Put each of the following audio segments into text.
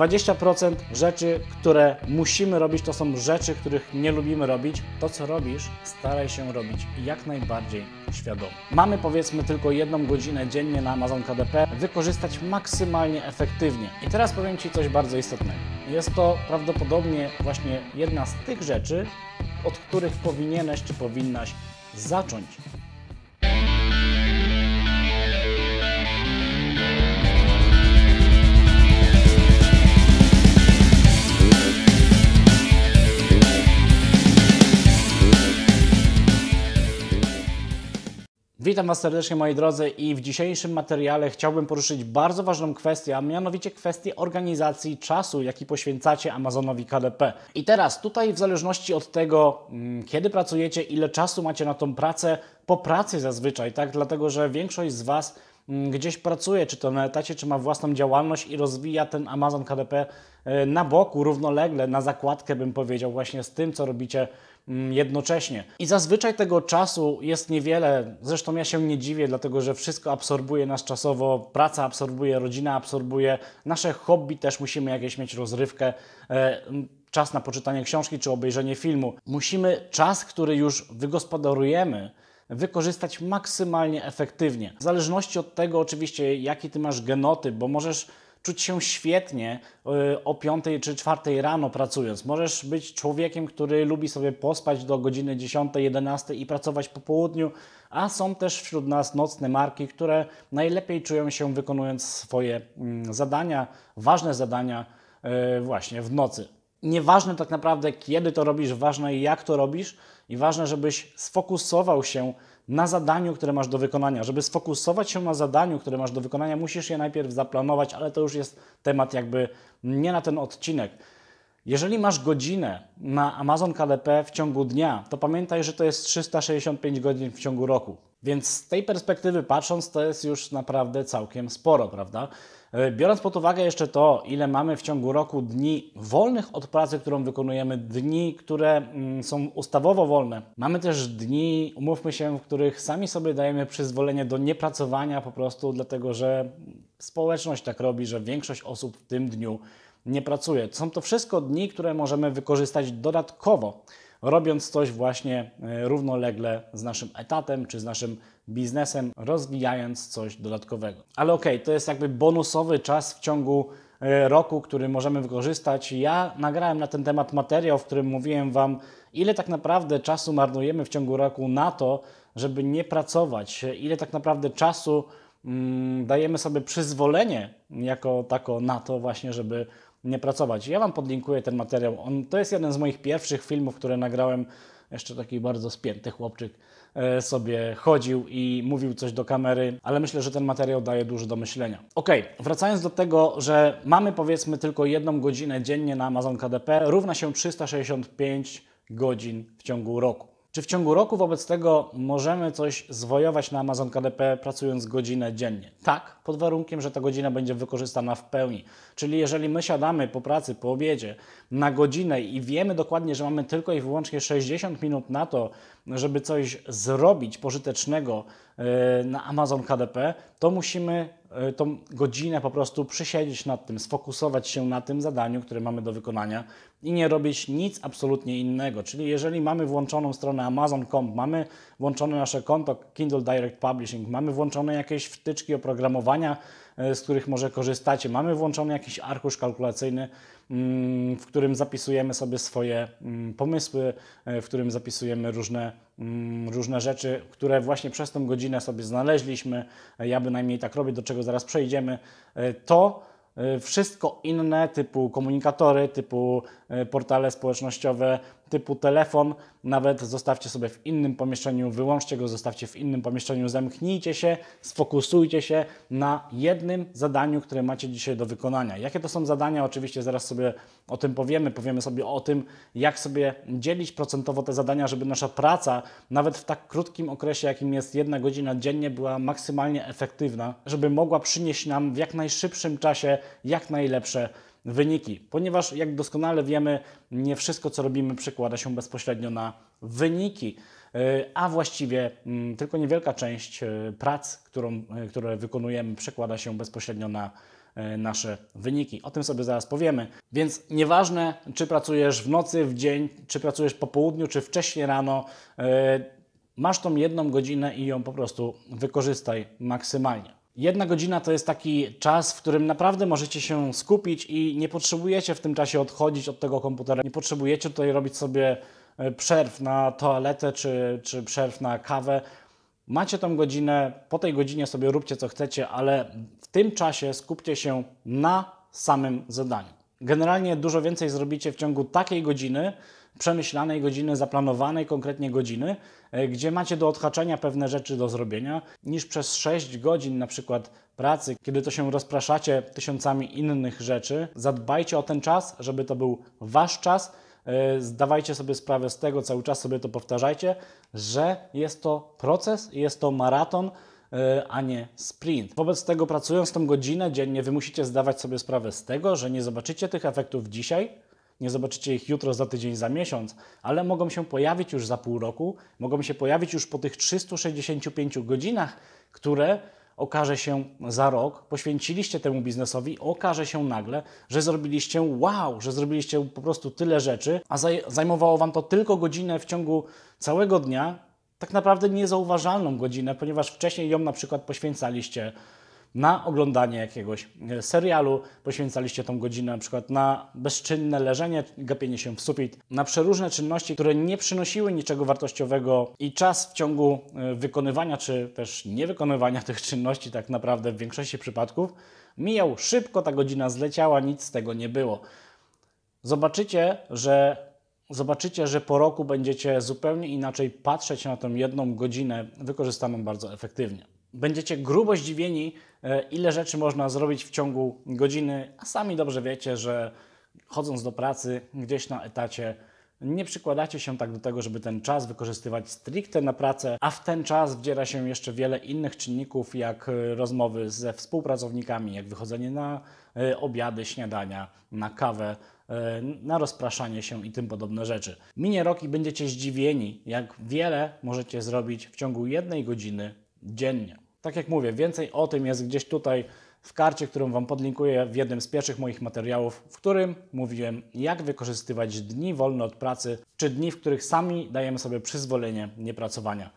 20% rzeczy, które musimy robić, to są rzeczy, których nie lubimy robić. To, co robisz, staraj się robić jak najbardziej świadomie. Mamy powiedzmy tylko jedną godzinę dziennie na Amazon KDP, wykorzystać maksymalnie efektywnie. I teraz powiem Ci coś bardzo istotnego. Jest to prawdopodobnie właśnie jedna z tych rzeczy, od których powinieneś czy powinnaś zacząć Witam Was serdecznie moi drodzy i w dzisiejszym materiale chciałbym poruszyć bardzo ważną kwestię, a mianowicie kwestię organizacji czasu, jaki poświęcacie Amazonowi KDP. I teraz tutaj w zależności od tego, mm, kiedy pracujecie, ile czasu macie na tą pracę, po pracy zazwyczaj, tak? Dlatego, że większość z Was mm, gdzieś pracuje, czy to na etacie, czy ma własną działalność i rozwija ten Amazon KDP e, na boku, równolegle, na zakładkę bym powiedział, właśnie z tym, co robicie Mm, jednocześnie. I zazwyczaj tego czasu jest niewiele, zresztą ja się nie dziwię, dlatego że wszystko absorbuje nas czasowo, praca absorbuje, rodzina absorbuje, nasze hobby też musimy jakieś mieć rozrywkę e, czas na poczytanie książki czy obejrzenie filmu. Musimy czas, który już wygospodarujemy, wykorzystać maksymalnie efektywnie. W zależności od tego, oczywiście, jaki ty masz genoty, bo możesz czuć się świetnie y, o 5 czy 4 rano pracując. Możesz być człowiekiem, który lubi sobie pospać do godziny 10, 11 i pracować po południu, a są też wśród nas nocne marki, które najlepiej czują się wykonując swoje mm, zadania, ważne zadania y, właśnie w nocy. Nieważne tak naprawdę, kiedy to robisz, ważne jak to robisz i ważne, żebyś sfokusował się na zadaniu, które masz do wykonania. Żeby sfokusować się na zadaniu, które masz do wykonania, musisz je najpierw zaplanować, ale to już jest temat jakby nie na ten odcinek. Jeżeli masz godzinę na Amazon KDP w ciągu dnia, to pamiętaj, że to jest 365 godzin w ciągu roku. Więc z tej perspektywy patrząc, to jest już naprawdę całkiem sporo, prawda? E, biorąc pod uwagę jeszcze to, ile mamy w ciągu roku dni wolnych od pracy, którą wykonujemy, dni, które mm, są ustawowo wolne, mamy też dni, umówmy się, w których sami sobie dajemy przyzwolenie do niepracowania po prostu, dlatego że społeczność tak robi, że większość osób w tym dniu nie pracuje. Są to wszystko dni, które możemy wykorzystać dodatkowo, robiąc coś właśnie e, równolegle z naszym etatem czy z naszym biznesem, rozwijając coś dodatkowego. Ale okej, okay, to jest jakby bonusowy czas w ciągu e, roku, który możemy wykorzystać. Ja nagrałem na ten temat materiał, w którym mówiłem Wam, ile tak naprawdę czasu marnujemy w ciągu roku na to, żeby nie pracować, ile tak naprawdę czasu mm, dajemy sobie przyzwolenie jako tako na to właśnie, żeby nie pracować. Ja Wam podlinkuję ten materiał. On, to jest jeden z moich pierwszych filmów, które nagrałem jeszcze taki bardzo spięty chłopczyk, e, sobie chodził i mówił coś do kamery, ale myślę, że ten materiał daje dużo do myślenia. Ok, wracając do tego, że mamy powiedzmy tylko jedną godzinę dziennie na Amazon KDP, równa się 365 godzin w ciągu roku. Czy w ciągu roku wobec tego możemy coś zwojować na Amazon KDP pracując godzinę dziennie? Tak, pod warunkiem, że ta godzina będzie wykorzystana w pełni. Czyli jeżeli my siadamy po pracy, po obiedzie na godzinę i wiemy dokładnie, że mamy tylko i wyłącznie 60 minut na to, żeby coś zrobić pożytecznego e, na Amazon KDP, to musimy Y, tą godzinę po prostu przysiedzieć nad tym, sfokusować się na tym zadaniu, które mamy do wykonania i nie robić nic absolutnie innego. Czyli jeżeli mamy włączoną stronę Amazon.com, mamy włączone nasze konto Kindle Direct Publishing, mamy włączone jakieś wtyczki oprogramowania, y, z których może korzystacie, mamy włączony jakiś arkusz kalkulacyjny, Mm, w którym zapisujemy sobie swoje mm, pomysły, e, w którym zapisujemy różne, mm, różne rzeczy, które właśnie przez tą godzinę sobie znaleźliśmy. E, ja bynajmniej tak robię, do czego zaraz przejdziemy. E, to wszystko inne, typu komunikatory, typu portale społecznościowe, typu telefon, nawet zostawcie sobie w innym pomieszczeniu, wyłączcie go, zostawcie w innym pomieszczeniu, zamknijcie się, sfokusujcie się na jednym zadaniu, które macie dzisiaj do wykonania. Jakie to są zadania? Oczywiście zaraz sobie o tym powiemy, powiemy sobie o tym, jak sobie dzielić procentowo te zadania, żeby nasza praca, nawet w tak krótkim okresie, jakim jest jedna godzina dziennie, była maksymalnie efektywna, żeby mogła przynieść nam w jak najszybszym czasie jak najlepsze wyniki, ponieważ jak doskonale wiemy, nie wszystko co robimy przekłada się bezpośrednio na wyniki, e, a właściwie mm, tylko niewielka część e, prac, którą, e, które wykonujemy, przekłada się bezpośrednio na nasze wyniki. O tym sobie zaraz powiemy. Więc nieważne, czy pracujesz w nocy, w dzień, czy pracujesz po południu, czy wcześnie rano, masz tą jedną godzinę i ją po prostu wykorzystaj maksymalnie. Jedna godzina to jest taki czas, w którym naprawdę możecie się skupić i nie potrzebujecie w tym czasie odchodzić od tego komputera. Nie potrzebujecie tutaj robić sobie e, przerw na toaletę czy, czy przerw na kawę. Macie tą godzinę, po tej godzinie sobie róbcie co chcecie, ale w tym czasie skupcie się na samym zadaniu. Generalnie dużo więcej zrobicie w ciągu takiej godziny, przemyślanej godziny, zaplanowanej konkretnie godziny, e, gdzie macie do odhaczenia pewne rzeczy do zrobienia, niż przez 6 godzin na przykład pracy, kiedy to się rozpraszacie tysiącami innych rzeczy. Zadbajcie o ten czas, żeby to był wasz czas. E, zdawajcie sobie sprawę z tego, cały czas sobie to powtarzajcie, że jest to proces, jest to maraton, e, a nie sprint. Wobec tego, pracując tą godzinę dziennie, wy musicie zdawać sobie sprawę z tego, że nie zobaczycie tych efektów dzisiaj, nie zobaczycie ich jutro, za tydzień, za miesiąc, ale mogą się pojawić już za pół roku, mogą się pojawić już po tych 365 godzinach, które okaże się za rok, poświęciliście temu biznesowi, okaże się nagle, że zrobiliście wow, że zrobiliście po prostu tyle rzeczy, a zajmowało Wam to tylko godzinę w ciągu całego dnia, tak naprawdę niezauważalną godzinę, ponieważ wcześniej ją na przykład poświęcaliście na oglądanie jakiegoś e, serialu. Poświęcaliście tą godzinę na przykład na bezczynne leżenie, gapienie się w sufit, na przeróżne czynności, które nie przynosiły niczego wartościowego i czas w ciągu e, wykonywania czy też niewykonywania tych czynności tak naprawdę w większości przypadków mijał szybko, ta godzina zleciała, nic z tego nie było. Zobaczycie, że zobaczycie, że po roku będziecie zupełnie inaczej patrzeć na tę jedną godzinę wykorzystaną bardzo efektywnie. Będziecie grubo zdziwieni, e, ile rzeczy można zrobić w ciągu godziny, a sami dobrze wiecie, że chodząc do pracy gdzieś na etacie, nie przykładacie się tak do tego, żeby ten czas wykorzystywać stricte na pracę, a w ten czas wdziera się jeszcze wiele innych czynników, jak e, rozmowy ze współpracownikami, jak wychodzenie na e, obiady, śniadania, na kawę, na rozpraszanie się i tym podobne rzeczy. Minie rok i będziecie zdziwieni, jak wiele możecie zrobić w ciągu jednej godziny dziennie. Tak jak mówię, więcej o tym jest gdzieś tutaj w karcie, którą Wam podlinkuję w jednym z pierwszych moich materiałów, w którym mówiłem, jak wykorzystywać dni wolne od pracy, czy dni, w których sami dajemy sobie przyzwolenie niepracowania.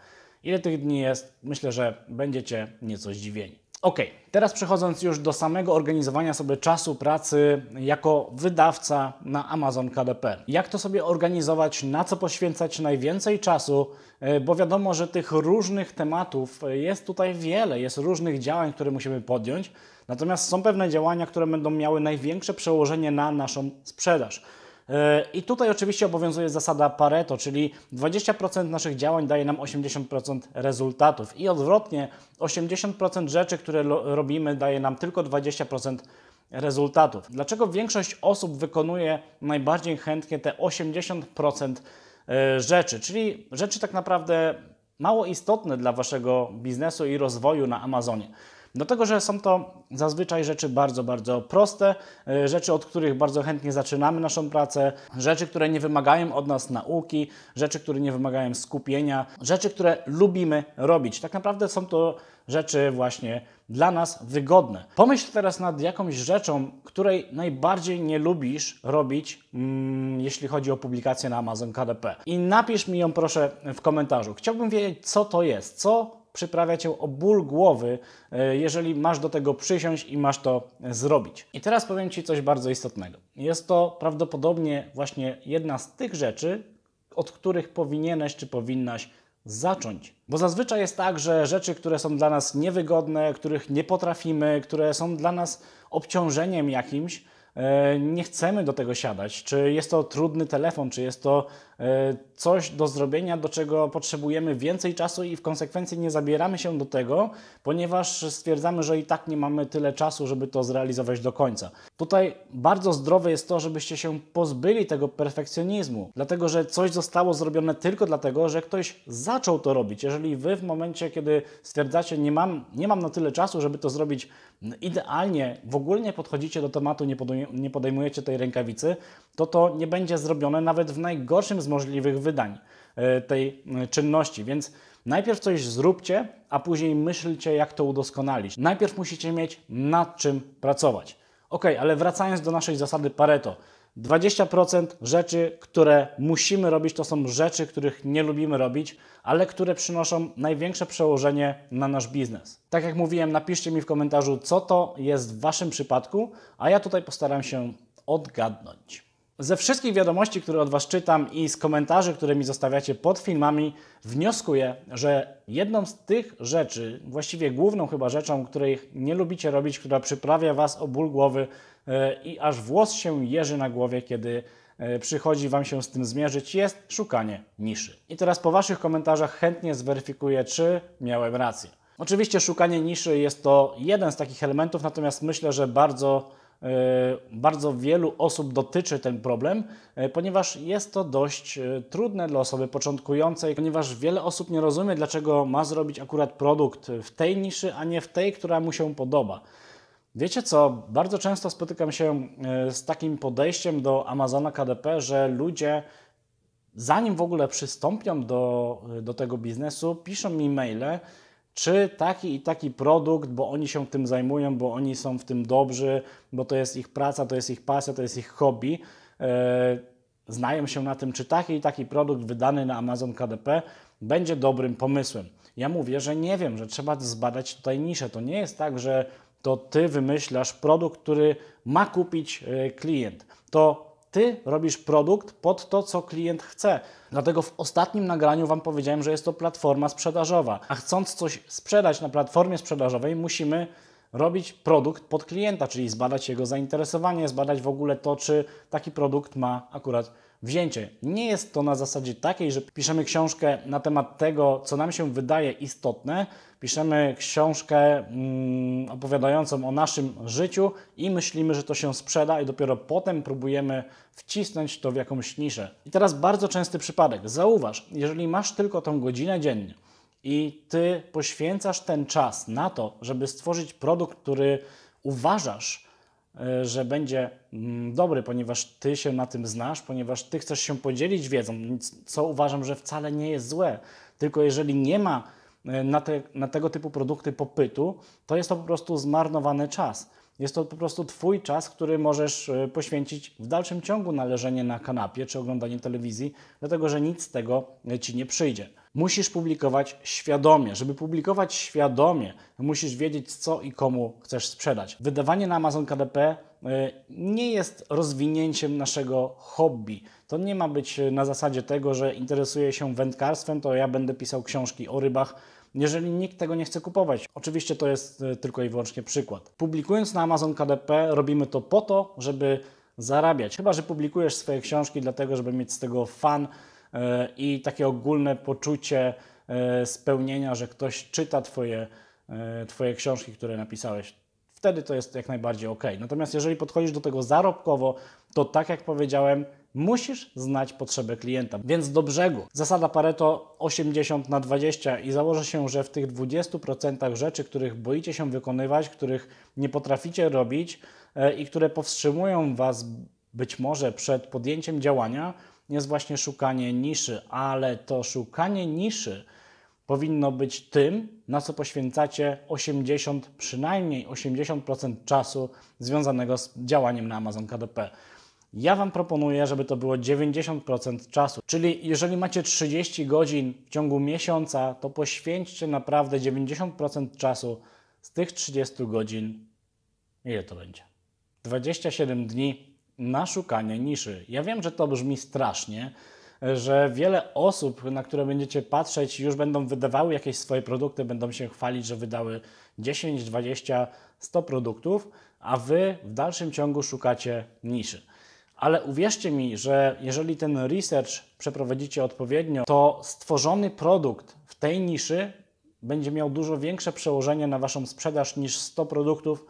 Ile tych dni jest? Myślę, że będziecie nieco zdziwieni. Ok, teraz przechodząc już do samego organizowania sobie czasu pracy jako wydawca na Amazon KDP. Jak to sobie organizować, na co poświęcać najwięcej czasu, e, bo wiadomo, że tych różnych tematów e, jest tutaj wiele, jest różnych działań, które musimy podjąć, natomiast są pewne działania, które będą miały największe przełożenie na naszą sprzedaż. E, I tutaj oczywiście obowiązuje zasada Pareto, czyli 20% naszych działań daje nam 80% rezultatów i odwrotnie 80% rzeczy, które robimy, daje nam tylko 20% rezultatów. Dlaczego większość osób wykonuje najbardziej chętnie te 80% e, rzeczy, czyli rzeczy tak naprawdę mało istotne dla waszego biznesu i rozwoju na Amazonie? Dlatego, że są to zazwyczaj rzeczy bardzo, bardzo proste, e, rzeczy, od których bardzo chętnie zaczynamy naszą pracę, rzeczy, które nie wymagają od nas nauki, rzeczy, które nie wymagają skupienia, rzeczy, które lubimy robić. Tak naprawdę są to rzeczy właśnie dla nas wygodne. Pomyśl teraz nad jakąś rzeczą, której najbardziej nie lubisz robić, mm, jeśli chodzi o publikację na Amazon KDP. I napisz mi ją proszę w komentarzu. Chciałbym wiedzieć, co to jest, co przyprawia cię o ból głowy, e, jeżeli masz do tego przysiąść i masz to zrobić. I teraz powiem ci coś bardzo istotnego. Jest to prawdopodobnie właśnie jedna z tych rzeczy, od których powinieneś czy powinnaś zacząć. Bo zazwyczaj jest tak, że rzeczy, które są dla nas niewygodne, których nie potrafimy, które są dla nas obciążeniem jakimś, e, nie chcemy do tego siadać. Czy jest to trudny telefon, czy jest to E, coś do zrobienia, do czego potrzebujemy więcej czasu i w konsekwencji nie zabieramy się do tego, ponieważ stwierdzamy, że i tak nie mamy tyle czasu, żeby to zrealizować do końca. Tutaj bardzo zdrowe jest to, żebyście się pozbyli tego perfekcjonizmu, dlatego że coś zostało zrobione tylko dlatego, że ktoś zaczął to robić. Jeżeli wy w momencie, kiedy stwierdzacie, nie mam, nie mam na tyle czasu, żeby to zrobić idealnie, w ogóle nie podchodzicie do tematu, nie podejmujecie tej rękawicy, to to nie będzie zrobione nawet w najgorszym z możliwych wydań e, tej e, czynności. Więc najpierw coś zróbcie, a później myślcie, jak to udoskonalić. Najpierw musicie mieć nad czym pracować. Ok, ale wracając do naszej zasady Pareto. 20% rzeczy, które musimy robić, to są rzeczy, których nie lubimy robić, ale które przynoszą największe przełożenie na nasz biznes. Tak jak mówiłem, napiszcie mi w komentarzu, co to jest w Waszym przypadku, a ja tutaj postaram się odgadnąć. Ze wszystkich wiadomości, które od Was czytam i z komentarzy, które mi zostawiacie pod filmami, wnioskuję, że jedną z tych rzeczy, właściwie główną chyba rzeczą, której nie lubicie robić, która przyprawia Was o ból głowy e, i aż włos się jeży na głowie, kiedy e, przychodzi Wam się z tym zmierzyć, jest szukanie niszy. I teraz po Waszych komentarzach chętnie zweryfikuję, czy miałem rację. Oczywiście szukanie niszy jest to jeden z takich elementów, natomiast myślę, że bardzo E, bardzo wielu osób dotyczy ten problem, e, ponieważ jest to dość e, trudne dla osoby początkującej, ponieważ wiele osób nie rozumie, dlaczego ma zrobić akurat produkt w tej niszy, a nie w tej, która mu się podoba. Wiecie co, bardzo często spotykam się z takim podejściem do Amazona KDP, że ludzie zanim w ogóle przystąpią do, do tego biznesu, piszą mi maile, czy taki i taki produkt, bo oni się tym zajmują, bo oni są w tym dobrzy, bo to jest ich praca, to jest ich pasja, to jest ich hobby. E, znają się na tym, czy taki i taki produkt wydany na Amazon KDP będzie dobrym pomysłem. Ja mówię, że nie wiem, że trzeba zbadać tutaj niszę. To nie jest tak, że to ty wymyślasz produkt, który ma kupić e, klient. To ty robisz produkt pod to, co klient chce. Dlatego w ostatnim nagraniu Wam powiedziałem, że jest to platforma sprzedażowa. A chcąc coś sprzedać na platformie sprzedażowej, musimy robić produkt pod klienta, czyli zbadać jego zainteresowanie, zbadać w ogóle to, czy taki produkt ma akurat wzięcie. Nie jest to na zasadzie takiej, że piszemy książkę na temat tego, co nam się wydaje istotne, piszemy książkę. Mm, opowiadającą o naszym życiu i myślimy, że to się sprzeda i dopiero potem próbujemy wcisnąć to w jakąś niszę. I teraz bardzo częsty przypadek. Zauważ, jeżeli masz tylko tą godzinę dziennie i ty poświęcasz ten czas na to, żeby stworzyć produkt, który uważasz, e, że będzie mm, dobry, ponieważ ty się na tym znasz, ponieważ ty chcesz się podzielić wiedzą, co uważam, że wcale nie jest złe. Tylko jeżeli nie ma E, na, te, na tego typu produkty popytu, to jest to po prostu zmarnowany czas. Jest to po prostu Twój czas, który możesz e, poświęcić w dalszym ciągu na leżenie na kanapie czy oglądanie telewizji, dlatego że nic z tego e, Ci nie przyjdzie. Musisz publikować świadomie. Żeby publikować świadomie, musisz wiedzieć, co i komu chcesz sprzedać. Wydawanie na Amazon KDP nie jest rozwinięciem naszego hobby. To nie ma być na zasadzie tego, że interesuję się wędkarstwem, to ja będę pisał książki o rybach jeżeli nikt tego nie chce kupować. Oczywiście to jest e, tylko i wyłącznie przykład. Publikując na Amazon KDP robimy to po to, żeby zarabiać. Chyba, że publikujesz swoje książki dlatego, żeby mieć z tego fan e, i takie ogólne poczucie e, spełnienia, że ktoś czyta Twoje, twoje książki, które napisałeś. Wtedy to jest jak najbardziej ok. Natomiast jeżeli podchodzisz do tego zarobkowo, to tak jak powiedziałem, Musisz znać potrzeby klienta, więc do brzegu. Zasada Pareto 80 na 20 i założę się, że w tych 20% rzeczy, których boicie się wykonywać, których nie potraficie robić e, i które powstrzymują Was być może przed podjęciem działania, jest właśnie szukanie niszy, ale to szukanie niszy powinno być tym, na co poświęcacie 80, przynajmniej 80% czasu związanego z działaniem na Amazon KDP. Ja Wam proponuję, żeby to było 90% czasu. Czyli jeżeli macie 30 godzin w ciągu miesiąca, to poświęćcie naprawdę 90% czasu z tych 30 godzin. Ile to będzie? 27 dni na szukanie niszy. Ja wiem, że to brzmi strasznie, że wiele osób, na które będziecie patrzeć, już będą wydawały jakieś swoje produkty, będą się chwalić, że wydały 10, 20, 100 produktów, a wy w dalszym ciągu szukacie niszy. Ale uwierzcie mi, że jeżeli ten research przeprowadzicie odpowiednio, to stworzony produkt w tej niszy będzie miał dużo większe przełożenie na Waszą sprzedaż niż 100 produktów,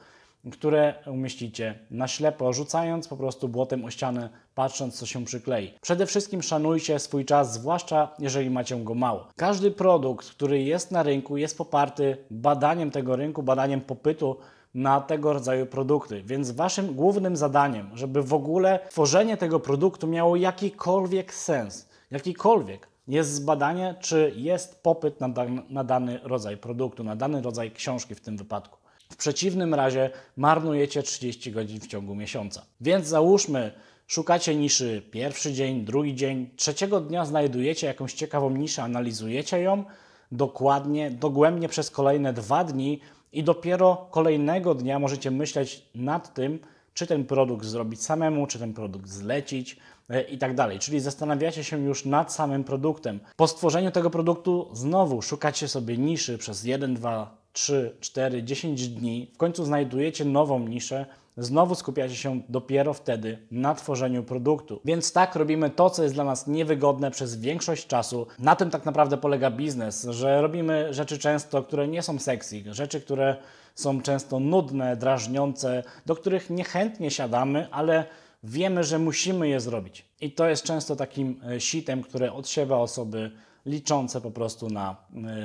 które umieścicie na ślepo, rzucając po prostu błotem o ścianę, patrząc co się przyklei. Przede wszystkim szanujcie swój czas, zwłaszcza jeżeli macie go mało. Każdy produkt, który jest na rynku, jest poparty badaniem tego rynku, badaniem popytu na tego rodzaju produkty. Więc waszym głównym zadaniem, żeby w ogóle tworzenie tego produktu miało jakikolwiek sens, jakikolwiek, jest zbadanie, czy jest popyt na, dan na dany rodzaj produktu, na dany rodzaj książki w tym wypadku. W przeciwnym razie marnujecie 30 godzin w ciągu miesiąca. Więc załóżmy, szukacie niszy pierwszy dzień, drugi dzień, trzeciego dnia znajdujecie jakąś ciekawą niszę, analizujecie ją dokładnie, dogłębnie przez kolejne dwa dni, i dopiero kolejnego dnia możecie myśleć nad tym, czy ten produkt zrobić samemu, czy ten produkt zlecić e, i tak dalej. Czyli zastanawiacie się już nad samym produktem. Po stworzeniu tego produktu znowu szukacie sobie niszy przez 1, 2, 3, 4, 10 dni. W końcu znajdujecie nową niszę znowu skupiacie się dopiero wtedy na tworzeniu produktu. Więc tak robimy to, co jest dla nas niewygodne przez większość czasu. Na tym tak naprawdę polega biznes, że robimy rzeczy często, które nie są sexy, rzeczy, które są często nudne, drażniące, do których niechętnie siadamy, ale wiemy, że musimy je zrobić. I to jest często takim e, sitem, które odsiewa osoby liczące po prostu na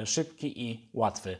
e, szybki i łatwy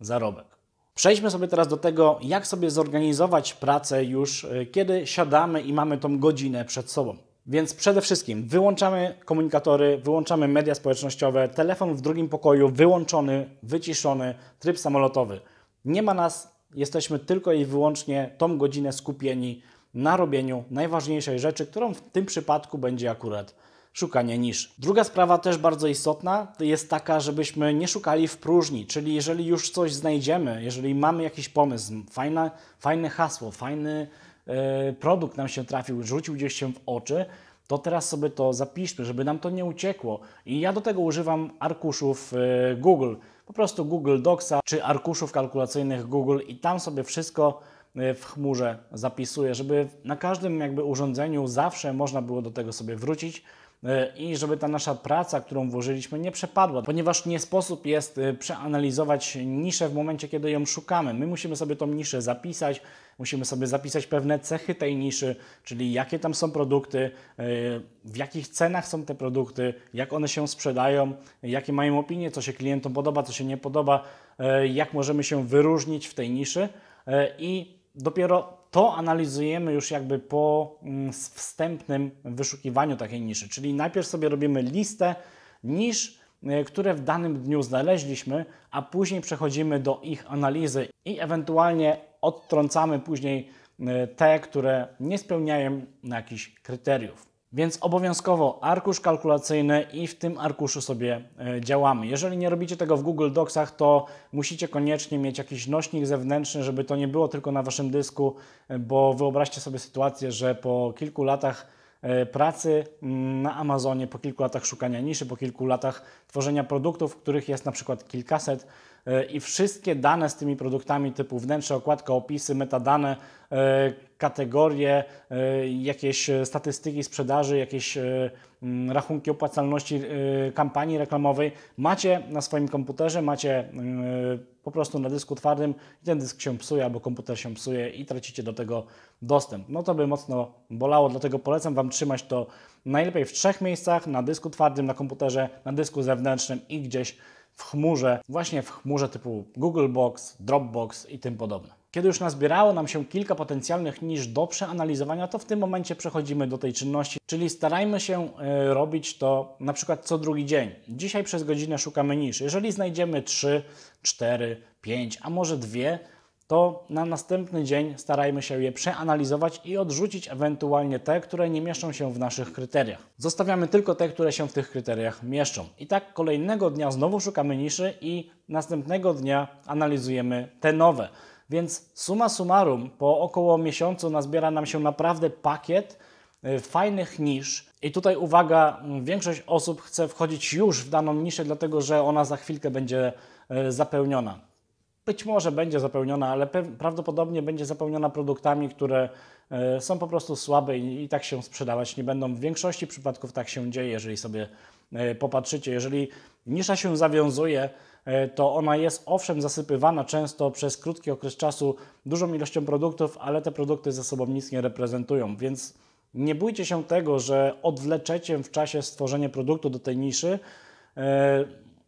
zarobek. Przejdźmy sobie teraz do tego, jak sobie zorganizować pracę już, y, kiedy siadamy i mamy tą godzinę przed sobą. Więc przede wszystkim wyłączamy komunikatory, wyłączamy media społecznościowe, telefon w drugim pokoju wyłączony, wyciszony, tryb samolotowy. Nie ma nas, jesteśmy tylko i wyłącznie tą godzinę skupieni na robieniu najważniejszej rzeczy, którą w tym przypadku będzie akurat szukania nisz. Druga sprawa też bardzo istotna jest taka, żebyśmy nie szukali w próżni, czyli jeżeli już coś znajdziemy, jeżeli mamy jakiś pomysł, fajne, fajne hasło, fajny yy, produkt nam się trafił, rzucił gdzieś się w oczy, to teraz sobie to zapiszmy, żeby nam to nie uciekło. I ja do tego używam arkuszów yy, Google, po prostu Google Docsa czy arkuszów kalkulacyjnych Google i tam sobie wszystko e, w chmurze zapisuję, żeby na każdym jakby urządzeniu zawsze można było do tego sobie wrócić E, i żeby ta nasza praca, którą włożyliśmy, nie przepadła, ponieważ nie sposób jest e, przeanalizować niszę w momencie, kiedy ją szukamy. My musimy sobie tą niszę zapisać, musimy sobie zapisać pewne cechy tej niszy, czyli jakie tam są produkty, e, w jakich cenach są te produkty, jak one się sprzedają, jakie mają opinie, co się klientom podoba, co się nie podoba, jak możemy się wyróżnić w tej niszy i dopiero to analizujemy już jakby po mm, wstępnym wyszukiwaniu takiej niszy. Czyli najpierw sobie robimy listę nisz, e, które w danym dniu znaleźliśmy, a później przechodzimy do ich analizy i ewentualnie odtrącamy później e, te, które nie spełniają jakichś kryteriów. Więc obowiązkowo arkusz kalkulacyjny i w tym arkuszu sobie e, działamy. Jeżeli nie robicie tego w Google Docsach, to musicie koniecznie mieć jakiś nośnik zewnętrzny, żeby to nie było tylko na waszym dysku, e, bo wyobraźcie sobie sytuację, że po kilku latach e, pracy mm, na Amazonie, po kilku latach szukania niszy, po kilku latach tworzenia produktów, których jest na przykład kilkaset i wszystkie dane z tymi produktami typu wnętrze, okładka, opisy, metadane, kategorie, e, jakieś e, statystyki sprzedaży, jakieś e, rachunki opłacalności kampanii reklamowej. Macie na swoim komputerze, macie po prostu na dysku twardym i ten dysk się psuje albo komputer się psuje i tracicie do tego dostęp. No to by mocno bolało, dlatego polecam Wam trzymać to najlepiej w trzech miejscach, na dysku twardym, na komputerze, na dysku zewnętrznym i gdzieś w chmurze, właśnie w chmurze typu Google Box, Dropbox i tym podobne. Kiedy już nazbierało nam się kilka potencjalnych niż do przeanalizowania, to w tym momencie przechodzimy do tej czynności, czyli starajmy się e, robić to na przykład co drugi dzień. Dzisiaj przez godzinę szukamy niszy. Jeżeli znajdziemy 3, 4, 5, a może 2, to na następny dzień starajmy się je przeanalizować i odrzucić ewentualnie te, które nie mieszczą się w naszych kryteriach. Zostawiamy tylko te, które się w tych kryteriach mieszczą. I tak kolejnego dnia znowu szukamy niszy i następnego dnia analizujemy te nowe. Więc suma summarum, po około miesiącu nazbiera nam się naprawdę pakiet y, fajnych nisz. I tutaj uwaga, mm, większość osób chce wchodzić już w daną niszę, dlatego że ona za chwilkę będzie y, zapełniona. Być może będzie zapełniona, ale prawdopodobnie będzie zapełniona produktami, które y, są po prostu słabe i, i tak się sprzedawać nie będą. W większości przypadków tak się dzieje, jeżeli sobie popatrzycie. Jeżeli nisza się zawiązuje, E, to ona jest owszem zasypywana często przez krótki okres czasu dużą ilością produktów, ale te produkty ze sobą nic nie reprezentują, więc nie bójcie się tego, że odwleczecie w czasie stworzenie produktu do tej niszy. E,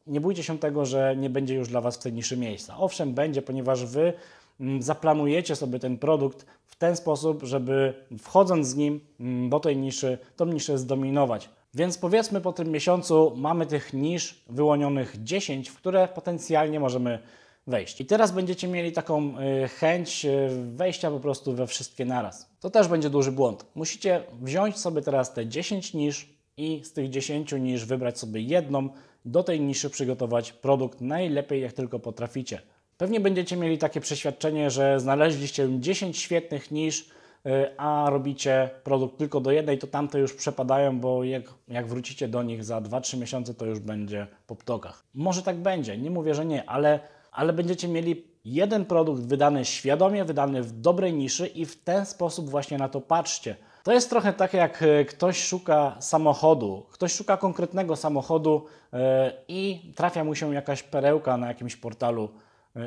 nie bójcie się tego, że nie będzie już dla Was w tej niszy miejsca. Owszem, będzie, ponieważ Wy mm, zaplanujecie sobie ten produkt w ten sposób, żeby wchodząc z nim mm, do tej niszy, tą niszę zdominować. Więc powiedzmy po tym miesiącu mamy tych nisz wyłonionych 10, w które potencjalnie możemy wejść. I teraz będziecie mieli taką y, chęć y, wejścia po prostu we wszystkie naraz. To też będzie duży błąd. Musicie wziąć sobie teraz te 10 nisz i z tych 10 nisz wybrać sobie jedną, do tej niszy przygotować produkt najlepiej jak tylko potraficie. Pewnie będziecie mieli takie przeświadczenie, że znaleźliście 10 świetnych nisz, Y, a robicie produkt tylko do jednej, to tamte już przepadają, bo jak, jak wrócicie do nich za 2-3 miesiące, to już będzie po ptokach. Może tak będzie, nie mówię, że nie, ale, ale będziecie mieli jeden produkt wydany świadomie, wydany w dobrej niszy i w ten sposób właśnie na to patrzcie. To jest trochę tak, jak y, ktoś szuka samochodu, ktoś szuka konkretnego samochodu y, i trafia mu się jakaś perełka na jakimś portalu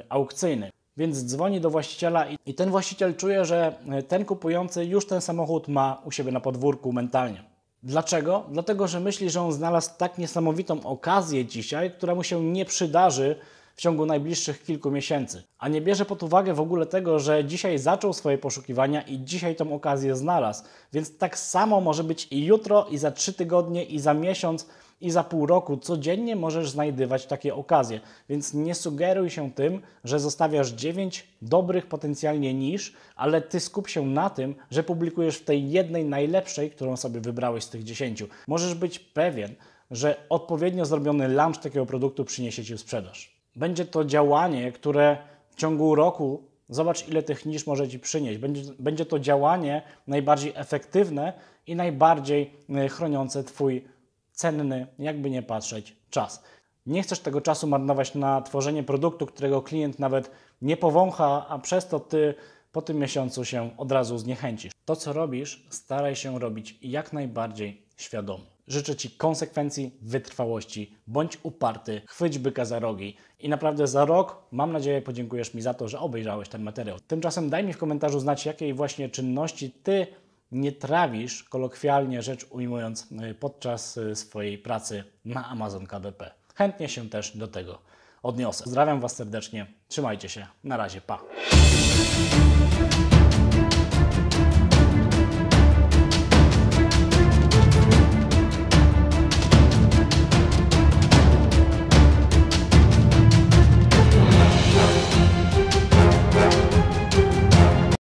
aukcyjnym. Więc dzwoni do właściciela i ten właściciel czuje, że e, ten kupujący już ten samochód ma u siebie na podwórku mentalnie. Dlaczego? Dlatego, że myśli, że on znalazł tak niesamowitą okazję dzisiaj, która mu się nie przydarzy w ciągu najbliższych kilku miesięcy. A nie bierze pod uwagę w ogóle tego, że dzisiaj zaczął swoje poszukiwania i dzisiaj tą okazję znalazł. Więc tak samo może być i jutro, i za trzy tygodnie, i za miesiąc i za pół roku codziennie możesz znajdywać takie okazje. Więc nie sugeruj się tym, że zostawiasz 9 dobrych potencjalnie nisz, ale ty skup się na tym, że publikujesz w tej jednej najlepszej, którą sobie wybrałeś z tych 10. Możesz być pewien, że odpowiednio zrobiony lunch takiego produktu przyniesie ci sprzedaż będzie to działanie, które w ciągu roku, zobacz ile tych nisz może Ci przynieść, będzie, będzie to działanie najbardziej efektywne i najbardziej y, chroniące Twój cenny, jakby nie patrzeć, czas. Nie chcesz tego czasu marnować na tworzenie produktu, którego klient nawet nie powącha, a przez to Ty po tym miesiącu się od razu zniechęcisz. To, co robisz, staraj się robić jak najbardziej świadomie. Życzę Ci konsekwencji, wytrwałości, bądź uparty, chwyć byka za rogi i naprawdę za rok, mam nadzieję, podziękujesz mi za to, że obejrzałeś ten materiał. Tymczasem daj mi w komentarzu znać, jakiej właśnie czynności Ty nie trawisz, kolokwialnie rzecz ujmując, y, podczas y, swojej pracy na Amazon KDP. Chętnie się też do tego odniosę. Pozdrawiam Was serdecznie, trzymajcie się, na razie, pa!